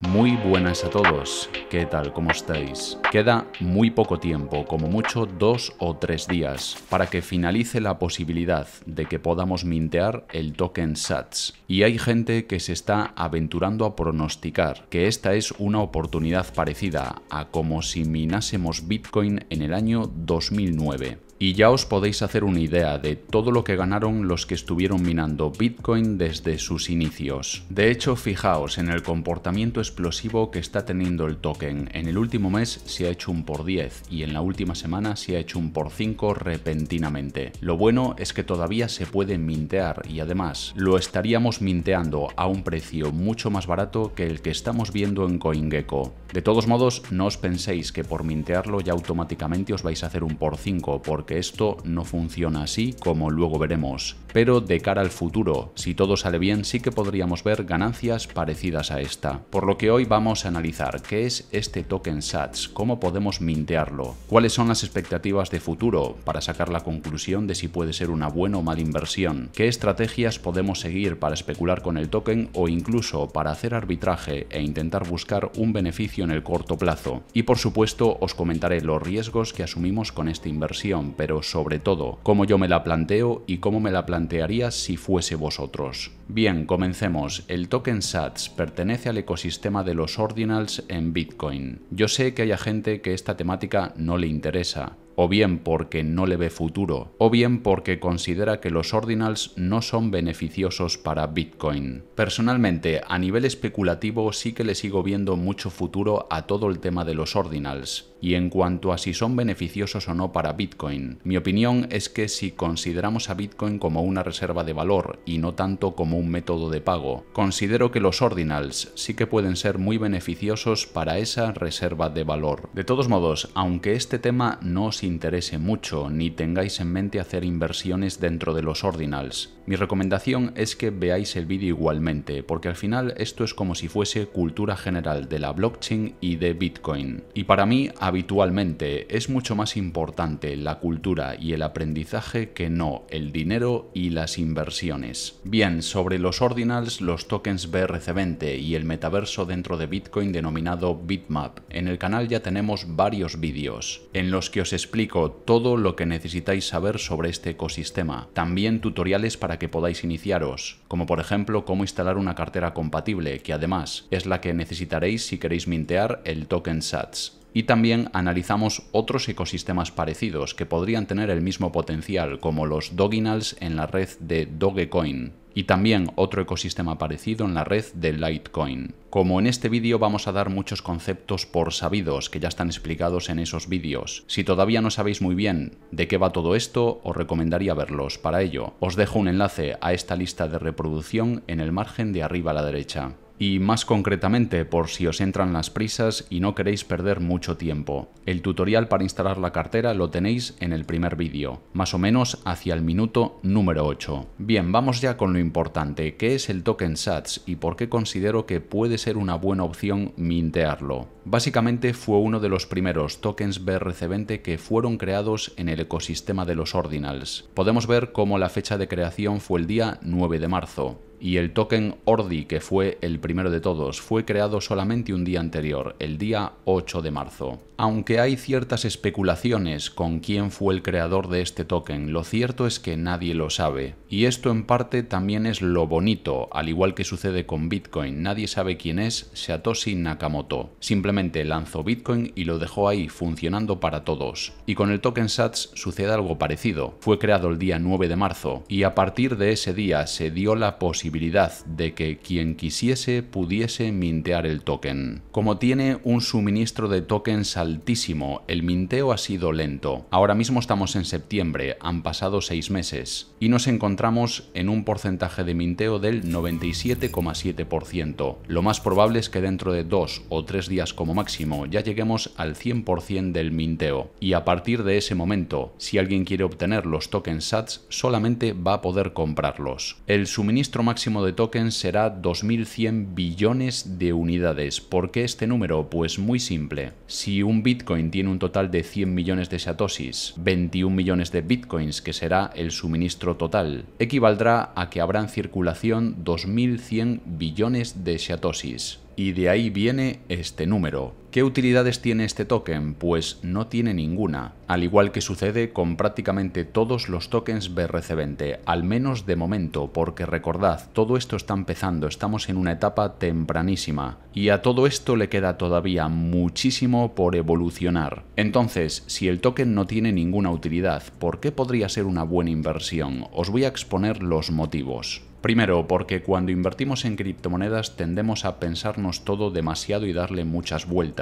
Muy buenas a todos, ¿qué tal? ¿Cómo estáis? Queda muy poco tiempo, como mucho dos o tres días, para que finalice la posibilidad de que podamos mintear el token SATS. Y hay gente que se está aventurando a pronosticar que esta es una oportunidad parecida a como si minásemos Bitcoin en el año 2009. Y ya os podéis hacer una idea de todo lo que ganaron los que estuvieron minando Bitcoin desde sus inicios. De hecho, fijaos en el comportamiento explosivo que está teniendo el token. En el último mes se ha hecho un por 10 y en la última semana se ha hecho un por 5 repentinamente. Lo bueno es que todavía se puede mintear y además lo estaríamos minteando a un precio mucho más barato que el que estamos viendo en CoinGecko. De todos modos, no os penséis que por mintearlo ya automáticamente os vais a hacer un por 5 por que esto no funciona así como luego veremos pero de cara al futuro, si todo sale bien, sí que podríamos ver ganancias parecidas a esta. Por lo que hoy vamos a analizar qué es este token SATS, cómo podemos mintearlo, cuáles son las expectativas de futuro para sacar la conclusión de si puede ser una buena o mala inversión, qué estrategias podemos seguir para especular con el token o incluso para hacer arbitraje e intentar buscar un beneficio en el corto plazo. Y por supuesto os comentaré los riesgos que asumimos con esta inversión, pero sobre todo cómo yo me la planteo y cómo me la planteo plantearía si fuese vosotros? Bien, comencemos. El token SATS pertenece al ecosistema de los ordinals en Bitcoin. Yo sé que hay gente que esta temática no le interesa, o bien porque no le ve futuro, o bien porque considera que los ordinals no son beneficiosos para Bitcoin. Personalmente, a nivel especulativo sí que le sigo viendo mucho futuro a todo el tema de los ordinals, y en cuanto a si son beneficiosos o no para Bitcoin, mi opinión es que si consideramos a Bitcoin como una reserva de valor y no tanto como un método de pago, considero que los ordinals sí que pueden ser muy beneficiosos para esa reserva de valor. De todos modos, aunque este tema no os interese mucho ni tengáis en mente hacer inversiones dentro de los ordinals. Mi recomendación es que veáis el vídeo igualmente, porque al final esto es como si fuese cultura general de la blockchain y de Bitcoin. Y para mí, habitualmente, es mucho más importante la cultura y el aprendizaje que no el dinero y las inversiones. Bien, sobre los ordinals, los tokens BRC20 y el metaverso dentro de Bitcoin denominado Bitmap. En el canal ya tenemos varios vídeos en los que os explico explico todo lo que necesitáis saber sobre este ecosistema. También tutoriales para que podáis iniciaros, como por ejemplo cómo instalar una cartera compatible, que además es la que necesitaréis si queréis mintear el token SATS y también analizamos otros ecosistemas parecidos que podrían tener el mismo potencial, como los doginals en la red de Dogecoin y también otro ecosistema parecido en la red de Litecoin. Como en este vídeo vamos a dar muchos conceptos por sabidos que ya están explicados en esos vídeos. Si todavía no sabéis muy bien de qué va todo esto, os recomendaría verlos. Para ello, os dejo un enlace a esta lista de reproducción en el margen de arriba a la derecha. Y más concretamente, por si os entran las prisas y no queréis perder mucho tiempo, el tutorial para instalar la cartera lo tenéis en el primer vídeo, más o menos hacia el minuto número 8. Bien, vamos ya con lo importante, ¿qué es el token SATS y por qué considero que puede ser una buena opción mintearlo? Básicamente fue uno de los primeros tokens BRC20 que fueron creados en el ecosistema de los Ordinals. Podemos ver cómo la fecha de creación fue el día 9 de marzo y el token Ordi, que fue el primero de todos, fue creado solamente un día anterior, el día 8 de marzo. Aunque hay ciertas especulaciones con quién fue el creador de este token, lo cierto es que nadie lo sabe. Y esto en parte también es lo bonito, al igual que sucede con Bitcoin, nadie sabe quién es Satoshi Nakamoto. Simplemente lanzó Bitcoin y lo dejó ahí, funcionando para todos. Y con el token Sats sucede algo parecido. Fue creado el día 9 de marzo, y a partir de ese día se dio la posibilidad de que quien quisiese pudiese mintear el token. Como tiene un suministro de tokens altísimo, el minteo ha sido lento. Ahora mismo estamos en septiembre, han pasado seis meses, y nos encontramos en un porcentaje de minteo del 97,7%. Lo más probable es que dentro de dos o tres días como máximo ya lleguemos al 100% del minteo, y a partir de ese momento, si alguien quiere obtener los tokens SATS, solamente va a poder comprarlos. El suministro máximo máximo de tokens será 2100 billones de unidades. ¿Por qué este número? Pues muy simple. Si un Bitcoin tiene un total de 100 millones de satoshis, 21 millones de Bitcoins, que será el suministro total, equivaldrá a que habrá en circulación 2100 billones de satoshis. Y de ahí viene este número. ¿Qué utilidades tiene este token? Pues no tiene ninguna, al igual que sucede con prácticamente todos los tokens BRC20, al menos de momento, porque recordad, todo esto está empezando, estamos en una etapa tempranísima, y a todo esto le queda todavía muchísimo por evolucionar. Entonces, si el token no tiene ninguna utilidad, ¿por qué podría ser una buena inversión? Os voy a exponer los motivos. Primero, porque cuando invertimos en criptomonedas tendemos a pensarnos todo demasiado y darle muchas vueltas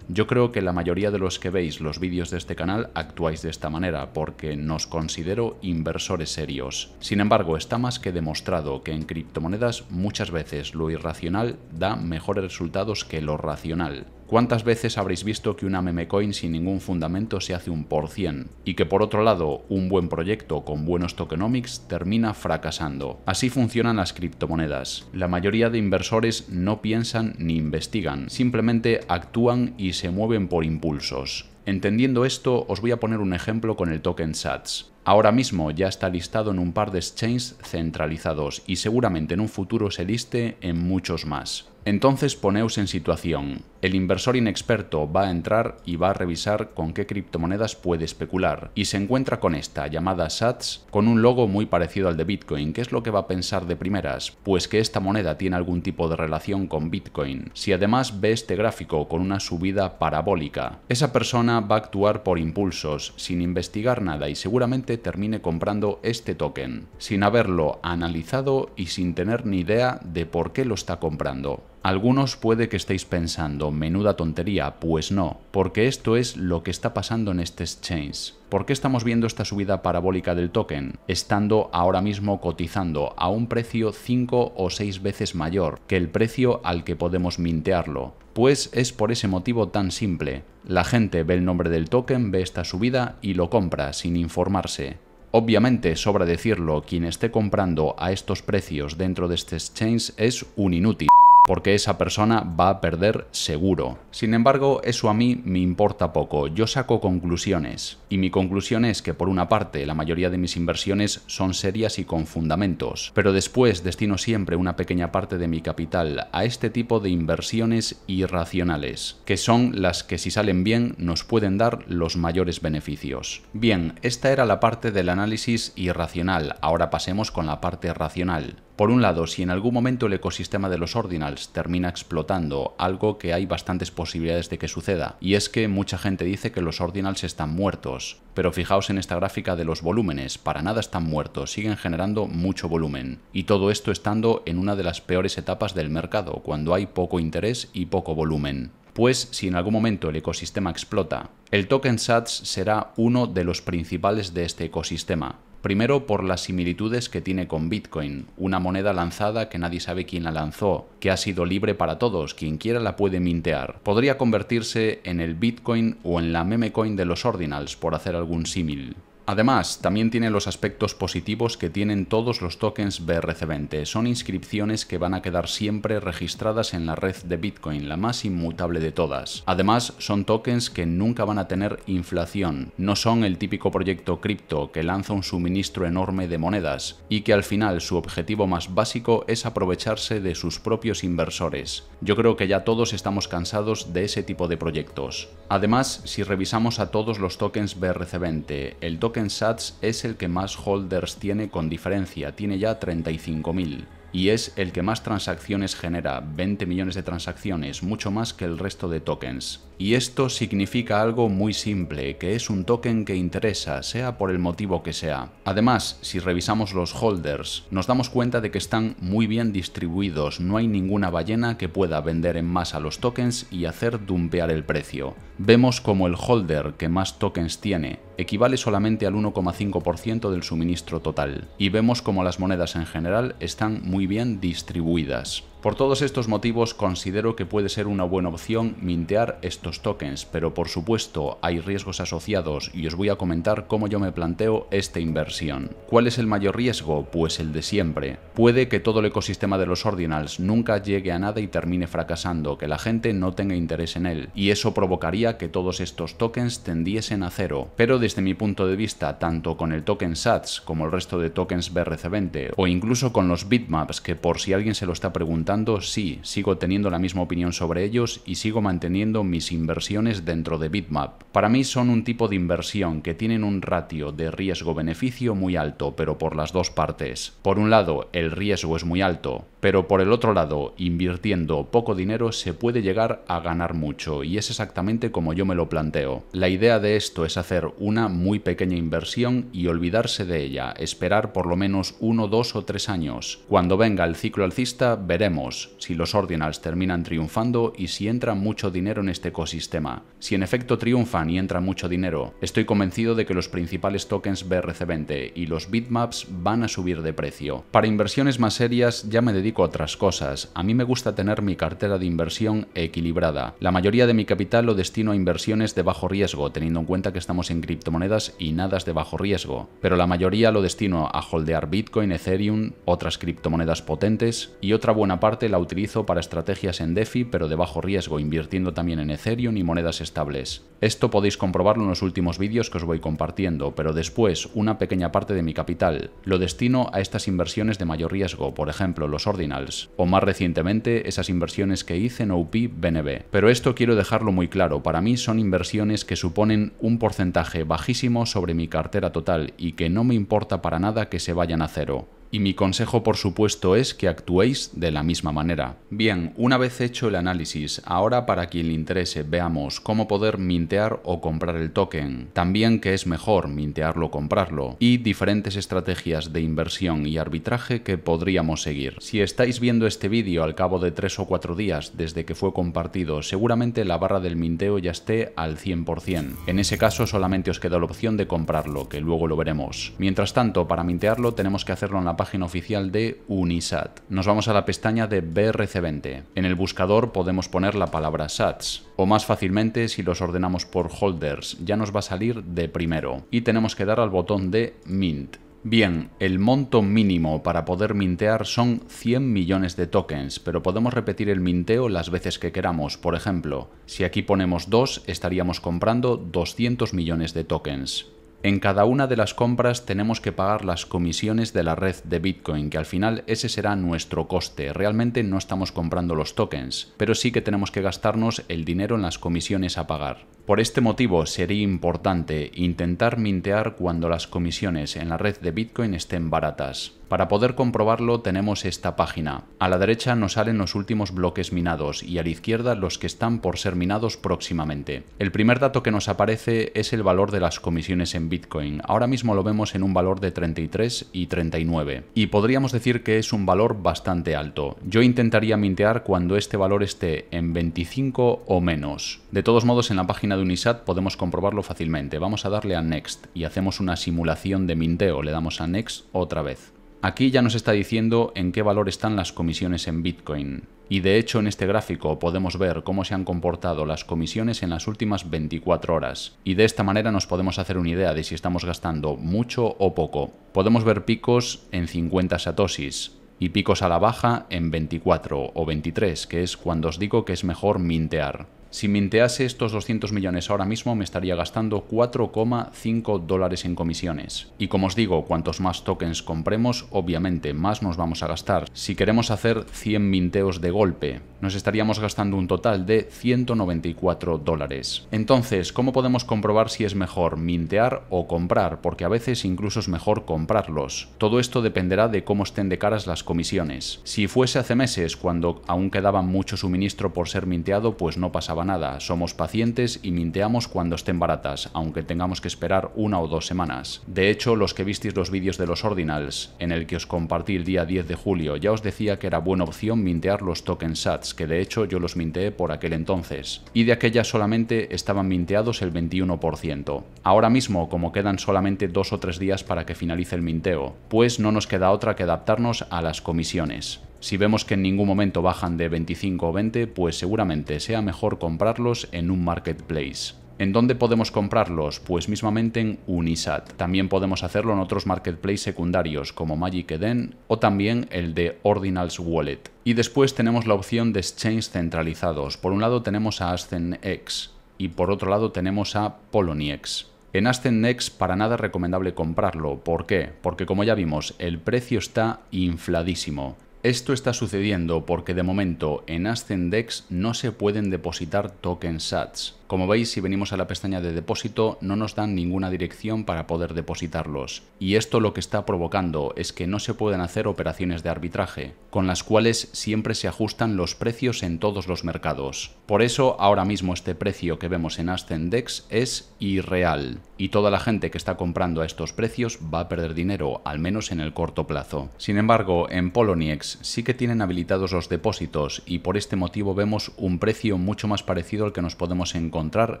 yo creo que la mayoría de los que veis los vídeos de este canal actuáis de esta manera porque nos considero inversores serios. Sin embargo, está más que demostrado que en criptomonedas muchas veces lo irracional da mejores resultados que lo racional. ¿Cuántas veces habréis visto que una memecoin sin ningún fundamento se hace un por cien? Y que por otro lado, un buen proyecto con buenos tokenomics termina fracasando. Así funcionan las criptomonedas. La mayoría de inversores no piensan ni investigan, simplemente actúan y se mueven por impulsos. Entendiendo esto, os voy a poner un ejemplo con el token SATS. Ahora mismo ya está listado en un par de exchanges centralizados y seguramente en un futuro se liste en muchos más. Entonces poneos en situación. El inversor inexperto va a entrar y va a revisar con qué criptomonedas puede especular y se encuentra con esta llamada Sats con un logo muy parecido al de Bitcoin. ¿Qué es lo que va a pensar de primeras? Pues que esta moneda tiene algún tipo de relación con Bitcoin. Si además ve este gráfico con una subida parabólica, esa persona va a actuar por impulsos sin investigar nada y seguramente termine comprando este token sin haberlo analizado y sin tener ni idea de por qué lo está comprando. Algunos puede que estéis pensando, menuda tontería, pues no, porque esto es lo que está pasando en este exchange. ¿Por qué estamos viendo esta subida parabólica del token? Estando ahora mismo cotizando a un precio 5 o 6 veces mayor que el precio al que podemos mintearlo. Pues es por ese motivo tan simple. La gente ve el nombre del token, ve esta subida y lo compra sin informarse. Obviamente, sobra decirlo, quien esté comprando a estos precios dentro de este exchange es un inútil porque esa persona va a perder seguro. Sin embargo, eso a mí me importa poco, yo saco conclusiones. Y mi conclusión es que por una parte la mayoría de mis inversiones son serias y con fundamentos, pero después destino siempre una pequeña parte de mi capital a este tipo de inversiones irracionales, que son las que si salen bien nos pueden dar los mayores beneficios. Bien, esta era la parte del análisis irracional, ahora pasemos con la parte racional. Por un lado, si en algún momento el ecosistema de los ordinals termina explotando, algo que hay bastantes posibilidades de que suceda, y es que mucha gente dice que los ordinals están muertos, pero fijaos en esta gráfica de los volúmenes, para nada están muertos, siguen generando mucho volumen, y todo esto estando en una de las peores etapas del mercado, cuando hay poco interés y poco volumen pues si en algún momento el ecosistema explota, el token SATS será uno de los principales de este ecosistema. Primero por las similitudes que tiene con Bitcoin, una moneda lanzada que nadie sabe quién la lanzó, que ha sido libre para todos, quien quiera la puede mintear. Podría convertirse en el Bitcoin o en la memecoin de los ordinals, por hacer algún símil. Además, también tiene los aspectos positivos que tienen todos los tokens BRC20. Son inscripciones que van a quedar siempre registradas en la red de Bitcoin, la más inmutable de todas. Además, son tokens que nunca van a tener inflación. No son el típico proyecto cripto que lanza un suministro enorme de monedas y que al final su objetivo más básico es aprovecharse de sus propios inversores. Yo creo que ya todos estamos cansados de ese tipo de proyectos. Además, si revisamos a todos los tokens BRC20, el token Token Sats es el que más holders tiene con diferencia, tiene ya 35.000 y es el que más transacciones genera, 20 millones de transacciones, mucho más que el resto de tokens. Y esto significa algo muy simple, que es un token que interesa, sea por el motivo que sea. Además, si revisamos los holders, nos damos cuenta de que están muy bien distribuidos, no hay ninguna ballena que pueda vender en masa los tokens y hacer dumpear el precio vemos como el holder que más tokens tiene equivale solamente al 1,5% del suministro total, y vemos como las monedas en general están muy bien distribuidas. Por todos estos motivos considero que puede ser una buena opción mintear estos tokens, pero por supuesto hay riesgos asociados y os voy a comentar cómo yo me planteo esta inversión. ¿Cuál es el mayor riesgo? Pues el de siempre. Puede que todo el ecosistema de los ordinals nunca llegue a nada y termine fracasando, que la gente no tenga interés en él, y eso provocaría que todos estos tokens tendiesen a cero. Pero desde mi punto de vista, tanto con el token SATS como el resto de tokens BRC20, o incluso con los bitmaps, que por si alguien se lo está preguntando, sí, sigo teniendo la misma opinión sobre ellos y sigo manteniendo mis inversiones dentro de Bitmap. Para mí son un tipo de inversión que tienen un ratio de riesgo-beneficio muy alto, pero por las dos partes. Por un lado, el riesgo es muy alto, pero por el otro lado, invirtiendo poco dinero se puede llegar a ganar mucho, y es exactamente como yo me lo planteo. La idea de esto es hacer una muy pequeña inversión y olvidarse de ella, esperar por lo menos uno, dos o tres años. Cuando venga el ciclo alcista, veremos si los Ordinals terminan triunfando y si entra mucho dinero en este ecosistema. Si en efecto triunfan y entra mucho dinero, estoy convencido de que los principales tokens BRC20 y los bitmaps van a subir de precio. Para inversiones más serias ya me dedico a otras cosas. A mí me gusta tener mi cartera de inversión equilibrada. La mayoría de mi capital lo destino a inversiones de bajo riesgo, teniendo en cuenta que estamos en criptomonedas y nada de bajo riesgo, pero la mayoría lo destino a holdear Bitcoin, Ethereum, otras criptomonedas potentes y otra buena parte la utilizo para estrategias en DeFi pero de bajo riesgo, invirtiendo también en Ethereum y monedas estables. Esto podéis comprobarlo en los últimos vídeos que os voy compartiendo, pero después una pequeña parte de mi capital lo destino a estas inversiones de mayor riesgo, por ejemplo los ordinals, o más recientemente esas inversiones que hice en OP BNB. Pero esto quiero dejarlo muy claro, para mí son inversiones que suponen un porcentaje bajísimo sobre mi cartera total y que no me importa para nada que se vayan a cero y mi consejo por supuesto es que actuéis de la misma manera. Bien, una vez hecho el análisis, ahora para quien le interese veamos cómo poder mintear o comprar el token, también qué es mejor mintearlo o comprarlo, y diferentes estrategias de inversión y arbitraje que podríamos seguir. Si estáis viendo este vídeo al cabo de 3 o 4 días desde que fue compartido, seguramente la barra del minteo ya esté al 100%. En ese caso solamente os queda la opción de comprarlo, que luego lo veremos. Mientras tanto, para mintearlo tenemos que hacerlo en la página página oficial de Unisat. Nos vamos a la pestaña de BRC20. En el buscador podemos poner la palabra SATS, o más fácilmente si los ordenamos por holders, ya nos va a salir de primero. Y tenemos que dar al botón de Mint. Bien, el monto mínimo para poder mintear son 100 millones de tokens, pero podemos repetir el minteo las veces que queramos. Por ejemplo, si aquí ponemos 2, estaríamos comprando 200 millones de tokens. En cada una de las compras tenemos que pagar las comisiones de la red de Bitcoin, que al final ese será nuestro coste. Realmente no estamos comprando los tokens, pero sí que tenemos que gastarnos el dinero en las comisiones a pagar. Por este motivo sería importante intentar mintear cuando las comisiones en la red de Bitcoin estén baratas. Para poder comprobarlo tenemos esta página. A la derecha nos salen los últimos bloques minados y a la izquierda los que están por ser minados próximamente. El primer dato que nos aparece es el valor de las comisiones en Bitcoin. Ahora mismo lo vemos en un valor de 33 y 39. Y podríamos decir que es un valor bastante alto. Yo intentaría mintear cuando este valor esté en 25 o menos. De todos modos en la página de Unisat podemos comprobarlo fácilmente. Vamos a darle a Next y hacemos una simulación de minteo. Le damos a Next otra vez. Aquí ya nos está diciendo en qué valor están las comisiones en Bitcoin. Y de hecho en este gráfico podemos ver cómo se han comportado las comisiones en las últimas 24 horas. Y de esta manera nos podemos hacer una idea de si estamos gastando mucho o poco. Podemos ver picos en 50 satosis y picos a la baja en 24 o 23, que es cuando os digo que es mejor mintear. Si mintease estos 200 millones ahora mismo me estaría gastando 4,5 dólares en comisiones. Y como os digo, cuantos más tokens compremos, obviamente más nos vamos a gastar. Si queremos hacer 100 minteos de golpe, nos estaríamos gastando un total de 194 dólares. Entonces, ¿cómo podemos comprobar si es mejor mintear o comprar? Porque a veces incluso es mejor comprarlos. Todo esto dependerá de cómo estén de caras las comisiones. Si fuese hace meses, cuando aún quedaba mucho suministro por ser minteado, pues no pasaba nada, somos pacientes y minteamos cuando estén baratas, aunque tengamos que esperar una o dos semanas. De hecho, los que visteis los vídeos de los Ordinals, en el que os compartí el día 10 de julio, ya os decía que era buena opción mintear los token sats, que de hecho yo los minteé por aquel entonces, y de aquellas solamente estaban minteados el 21%. Ahora mismo, como quedan solamente dos o tres días para que finalice el minteo, pues no nos queda otra que adaptarnos a las comisiones. Si vemos que en ningún momento bajan de 25 o 20, pues seguramente sea mejor comprarlos en un marketplace. ¿En dónde podemos comprarlos? Pues mismamente en Unisat. También podemos hacerlo en otros marketplaces secundarios como Magic Eden o también el de Ordinals Wallet. Y después tenemos la opción de exchanges centralizados. Por un lado tenemos a AscendX y por otro lado tenemos a Poloniex. En AscendX para nada es recomendable comprarlo. ¿Por qué? Porque como ya vimos, el precio está infladísimo. Esto está sucediendo porque de momento en Ascendex no se pueden depositar tokens sats, como veis, si venimos a la pestaña de depósito no nos dan ninguna dirección para poder depositarlos, y esto lo que está provocando es que no se pueden hacer operaciones de arbitraje, con las cuales siempre se ajustan los precios en todos los mercados. Por eso ahora mismo este precio que vemos en Ascendex es irreal, y toda la gente que está comprando a estos precios va a perder dinero, al menos en el corto plazo. Sin embargo, en Poloniex sí que tienen habilitados los depósitos y por este motivo vemos un precio mucho más parecido al que nos podemos encontrar encontrar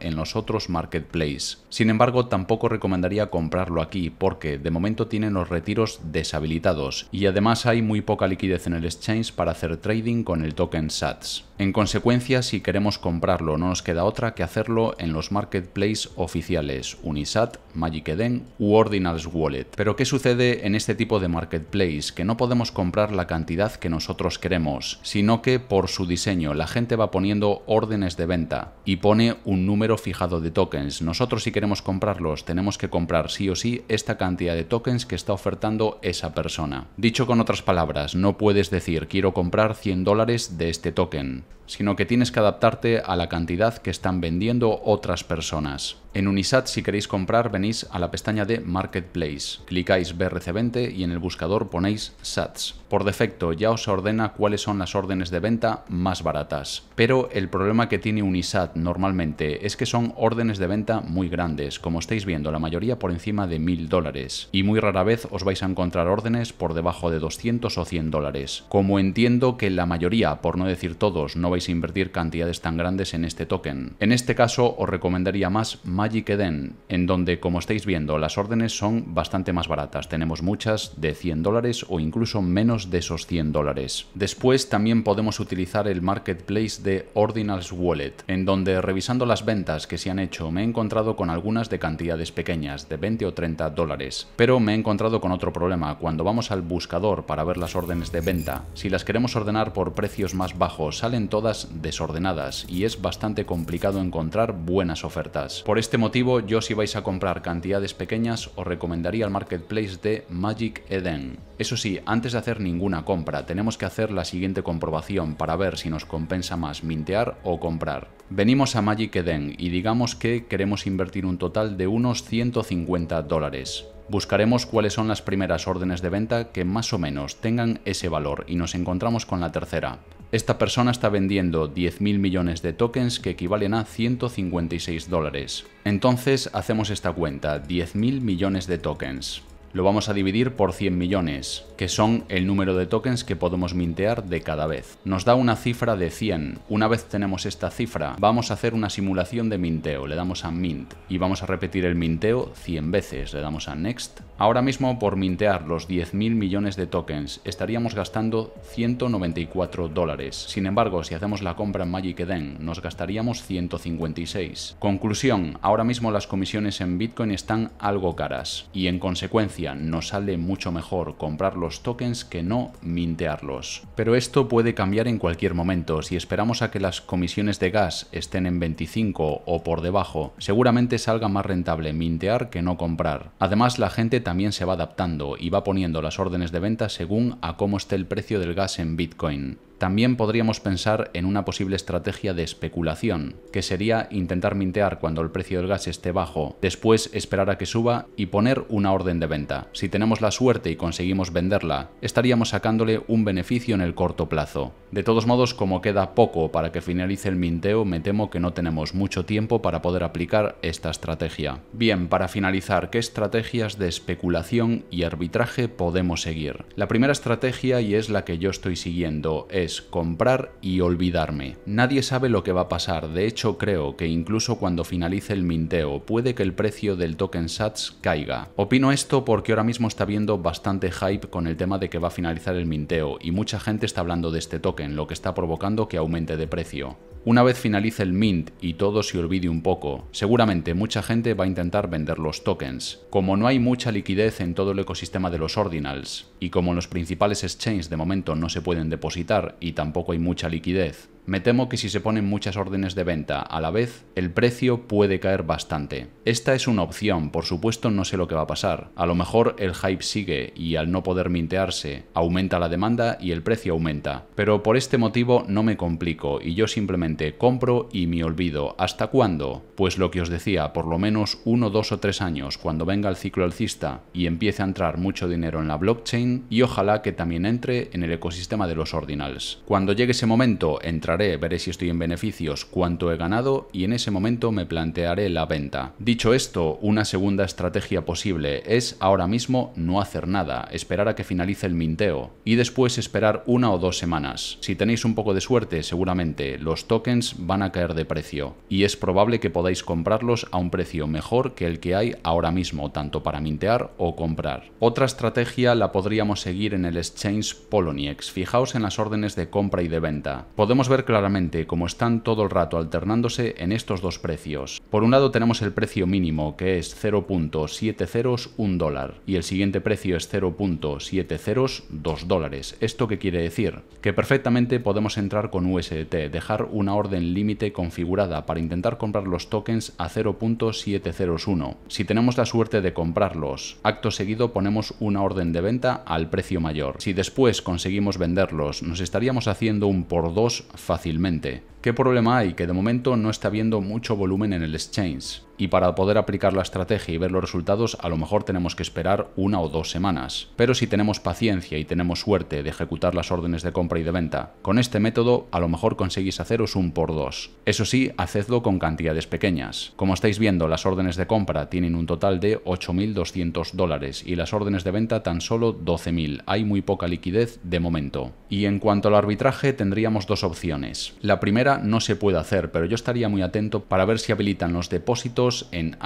en los otros marketplace. Sin embargo, tampoco recomendaría comprarlo aquí porque de momento tienen los retiros deshabilitados y además hay muy poca liquidez en el exchange para hacer trading con el token SATS. En consecuencia, si queremos comprarlo, no nos queda otra que hacerlo en los marketplace oficiales Unisat, Magic Eden u Ordinals Wallet. Pero ¿qué sucede en este tipo de marketplace? Que no podemos comprar la cantidad que nosotros queremos, sino que por su diseño la gente va poniendo órdenes de venta y pone un número fijado de tokens. Nosotros si queremos comprarlos tenemos que comprar sí o sí esta cantidad de tokens que está ofertando esa persona. Dicho con otras palabras, no puedes decir quiero comprar 100 dólares de este token, sino que tienes que adaptarte a la cantidad que están vendiendo otras personas. En Unisat si queréis comprar venís a la pestaña de Marketplace, clicáis BRC20 y en el buscador ponéis SATS. Por defecto ya os ordena cuáles son las órdenes de venta más baratas, pero el problema que tiene Unisat normalmente es que son órdenes de venta muy grandes, como estáis viendo, la mayoría por encima de 1000 dólares, y muy rara vez os vais a encontrar órdenes por debajo de 200 o 100 dólares. Como entiendo que la mayoría, por no decir todos, no vais a invertir cantidades tan grandes en este token. En este caso os recomendaría más Magic Eden, en donde, como estáis viendo, las órdenes son bastante más baratas, tenemos muchas de 100 dólares o incluso menos de esos 100 dólares. Después también podemos utilizar el marketplace de Ordinals Wallet, en donde revisando las ventas que se han hecho, me he encontrado con algunas de cantidades pequeñas, de 20 o 30 dólares. Pero me he encontrado con otro problema. Cuando vamos al buscador para ver las órdenes de venta, si las queremos ordenar por precios más bajos, salen todas desordenadas y es bastante complicado encontrar buenas ofertas. Por este motivo, yo si vais a comprar cantidades pequeñas, os recomendaría el marketplace de Magic Eden. Eso sí, antes de hacer ninguna compra, tenemos que hacer la siguiente comprobación para ver si nos compensa más mintear o comprar. Venimos a Magic Eden y digamos que queremos invertir un total de unos 150 dólares. Buscaremos cuáles son las primeras órdenes de venta que más o menos tengan ese valor y nos encontramos con la tercera. Esta persona está vendiendo 10.000 millones de tokens que equivalen a 156 dólares. Entonces hacemos esta cuenta, 10.000 millones de tokens lo vamos a dividir por 100 millones, que son el número de tokens que podemos mintear de cada vez. Nos da una cifra de 100. Una vez tenemos esta cifra, vamos a hacer una simulación de minteo. Le damos a mint y vamos a repetir el minteo 100 veces. Le damos a next Ahora mismo por mintear los 10.000 millones de tokens estaríamos gastando 194 dólares. Sin embargo, si hacemos la compra en Magic Eden nos gastaríamos 156. Conclusión, ahora mismo las comisiones en Bitcoin están algo caras y en consecuencia nos sale mucho mejor comprar los tokens que no mintearlos. Pero esto puede cambiar en cualquier momento. Si esperamos a que las comisiones de gas estén en 25 o por debajo, seguramente salga más rentable mintear que no comprar. Además, la gente también también se va adaptando y va poniendo las órdenes de venta según a cómo esté el precio del gas en Bitcoin. También podríamos pensar en una posible estrategia de especulación, que sería intentar mintear cuando el precio del gas esté bajo, después esperar a que suba y poner una orden de venta. Si tenemos la suerte y conseguimos venderla, estaríamos sacándole un beneficio en el corto plazo. De todos modos, como queda poco para que finalice el minteo, me temo que no tenemos mucho tiempo para poder aplicar esta estrategia. Bien, para finalizar, ¿qué estrategias de especulación y arbitraje podemos seguir? La primera estrategia, y es la que yo estoy siguiendo, es comprar y olvidarme. Nadie sabe lo que va a pasar, de hecho creo que incluso cuando finalice el minteo puede que el precio del token SATS caiga. Opino esto porque ahora mismo está viendo bastante hype con el tema de que va a finalizar el minteo y mucha gente está hablando de este token, lo que está provocando que aumente de precio. Una vez finalice el mint y todo se olvide un poco, seguramente mucha gente va a intentar vender los tokens. Como no hay mucha liquidez en todo el ecosistema de los ordinals, y como los principales exchanges de momento no se pueden depositar y tampoco hay mucha liquidez, me temo que si se ponen muchas órdenes de venta a la vez, el precio puede caer bastante. Esta es una opción, por supuesto no sé lo que va a pasar. A lo mejor el hype sigue y al no poder mintearse, aumenta la demanda y el precio aumenta. Pero por este motivo no me complico y yo simplemente compro y me olvido. ¿Hasta cuándo? Pues lo que os decía, por lo menos uno, dos o tres años, cuando venga el ciclo alcista y empiece a entrar mucho dinero en la blockchain, y ojalá que también entre en el ecosistema de los ordinals. Cuando llegue ese momento entraré, veré si estoy en beneficios, cuánto he ganado y en ese momento me plantearé la venta. Dicho esto, una segunda estrategia posible es ahora mismo no hacer nada, esperar a que finalice el minteo y después esperar una o dos semanas. Si tenéis un poco de suerte, seguramente los tokens van a caer de precio y es probable que podáis comprarlos a un precio mejor que el que hay ahora mismo, tanto para mintear o comprar. Otra estrategia la podría seguir en el exchange Poloniex. Fijaos en las órdenes de compra y de venta. Podemos ver claramente cómo están todo el rato alternándose en estos dos precios. Por un lado tenemos el precio mínimo que es 0.701 dólar y el siguiente precio es 0.702 dólares. ¿Esto qué quiere decir? Que perfectamente podemos entrar con USDT, dejar una orden límite configurada para intentar comprar los tokens a 0.701. Si tenemos la suerte de comprarlos, acto seguido ponemos una orden de venta a al precio mayor. Si después conseguimos venderlos, nos estaríamos haciendo un por dos fácilmente. ¿Qué problema hay? Que de momento no está viendo mucho volumen en el exchange, y para poder aplicar la estrategia y ver los resultados a lo mejor tenemos que esperar una o dos semanas. Pero si tenemos paciencia y tenemos suerte de ejecutar las órdenes de compra y de venta, con este método a lo mejor conseguís haceros un por dos. Eso sí, hacedlo con cantidades pequeñas. Como estáis viendo, las órdenes de compra tienen un total de 8.200 dólares y las órdenes de venta tan solo 12.000. Hay muy poca liquidez de momento. Y en cuanto al arbitraje, tendríamos dos opciones. La primera no se puede hacer, pero yo estaría muy atento para ver si habilitan los depósitos en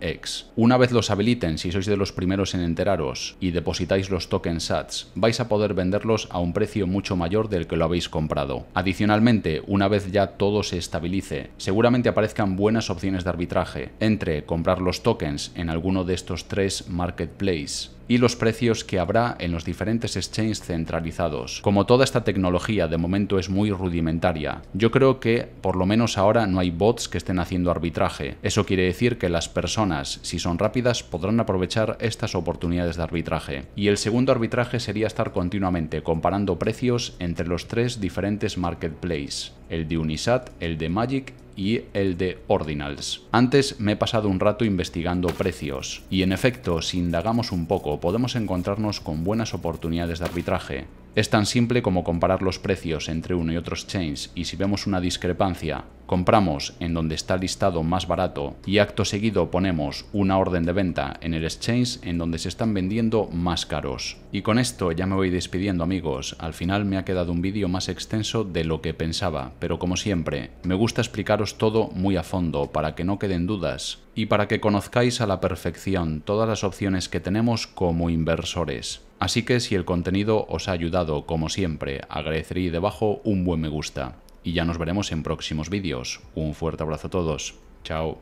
X. Una vez los habiliten, si sois de los primeros en enteraros y depositáis los tokens SATS, vais a poder venderlos a un precio mucho mayor del que lo habéis comprado. Adicionalmente, una vez ya todo se estabilice, seguramente aparezcan buenas opciones de arbitraje entre comprar los tokens en alguno de estos tres marketplaces y los precios que habrá en los diferentes exchanges centralizados. Como toda esta tecnología de momento es muy rudimentaria, yo creo que por lo menos ahora no hay bots que estén haciendo arbitraje. Eso quiere decir que las personas, si son rápidas, podrán aprovechar estas oportunidades de arbitraje. Y el segundo arbitraje sería estar continuamente comparando precios entre los tres diferentes marketplaces, el de Unisat, el de Magic y el de Ordinals. Antes me he pasado un rato investigando precios y en efecto, si indagamos un poco, podemos encontrarnos con buenas oportunidades de arbitraje. Es tan simple como comparar los precios entre uno y otros chains, y si vemos una discrepancia compramos en donde está listado más barato y acto seguido ponemos una orden de venta en el exchange en donde se están vendiendo más caros. Y con esto ya me voy despidiendo amigos, al final me ha quedado un vídeo más extenso de lo que pensaba, pero como siempre, me gusta explicaros todo muy a fondo para que no queden dudas y para que conozcáis a la perfección todas las opciones que tenemos como inversores. Así que si el contenido os ha ayudado, como siempre, agradeceré debajo un buen me gusta y ya nos veremos en próximos vídeos. Un fuerte abrazo a todos. Chao.